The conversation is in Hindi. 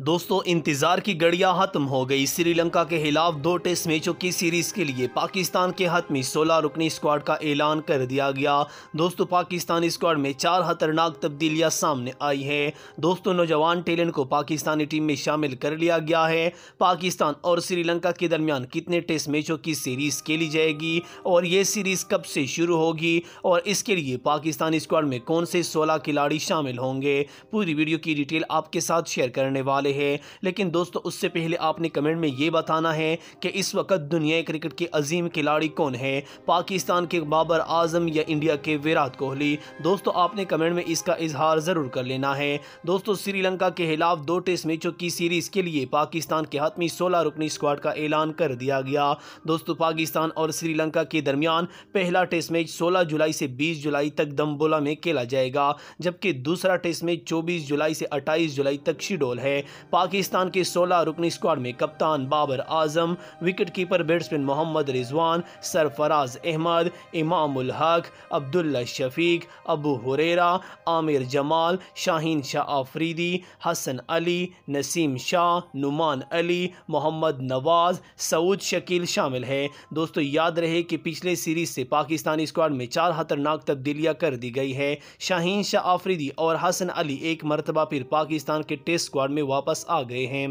दोस्तों इंतजार की गड़िया खत्म हो गई श्रीलंका के खिलाफ दो टेस्ट मैचों की सीरीज के लिए पाकिस्तान के में सोलह रुकनी स्क्वाड का ऐलान कर दिया गया दोस्तों पाकिस्तानी स्क्वाड में चार खतरनाक तब्दीलियां सामने आई हैं दोस्तों नौजवान टैलेंट को पाकिस्तानी टीम में शामिल कर लिया गया है पाकिस्तान और श्रीलंका के दरमियान कितने टेस्ट मैचों की सीरीज खेली जाएगी और ये सीरीज कब से शुरू होगी और इसके लिए पाकिस्तानी स्क्वाड में कौन से सोलह खिलाड़ी शामिल होंगे पूरी वीडियो की डिटेल आपके साथ शेयर करने वाले वाले हैं लेकिन दोस्तों उससे पहले आपने कमेंट में ये बताना है कि इस वक्त दुनिया क्रिकेट के अजीम खिलाड़ी कौन है पाकिस्तान के बाबर आजम या इंडिया के विराट कोहली दोस्तों आपने कमेंट में इसका इजहार ज़रूर कर लेना है दोस्तों श्रीलंका के खिलाफ दो टेस्ट मैचों की सीरीज़ के लिए पाकिस्तान के हाथ में सोलह रुकनी स्क्वाड का ऐलान कर दिया गया दोस्तों पाकिस्तान और श्रीलंका के दरमियान पहला टेस्ट मैच 16 जुलाई से 20 जुलाई तक दम्बोला में खेला जाएगा जबकि दूसरा टेस्ट मैच 24 जुलाई से 28 जुलाई तक शिडोल है पाकिस्तान के 16 रुकनी स्क्वाड में कप्तान Babar Azam wicket keeper batsman Mohammad Rizwan Sarfaraz Ahmed Imam Haq Abdullah Shafiq Abu Hurairah Aamir Jamal Shaheen Shah Afridi Hasan Ali Naseem Shah Numan Ali Mohammad Nawaz Saud Shakeel शामिल है दोस्तों याद रहे कि पिछले सीरीज से पाकिस्तानी स्क्वाड में चार खतरनाक तब्दीलियां कर दी गई है शाहीन शाह आफरीदी और हसन अली एक मरतबा फिर पाकिस्तान के टेस्ट स्क्वाड में वापस वापस आ गए हैं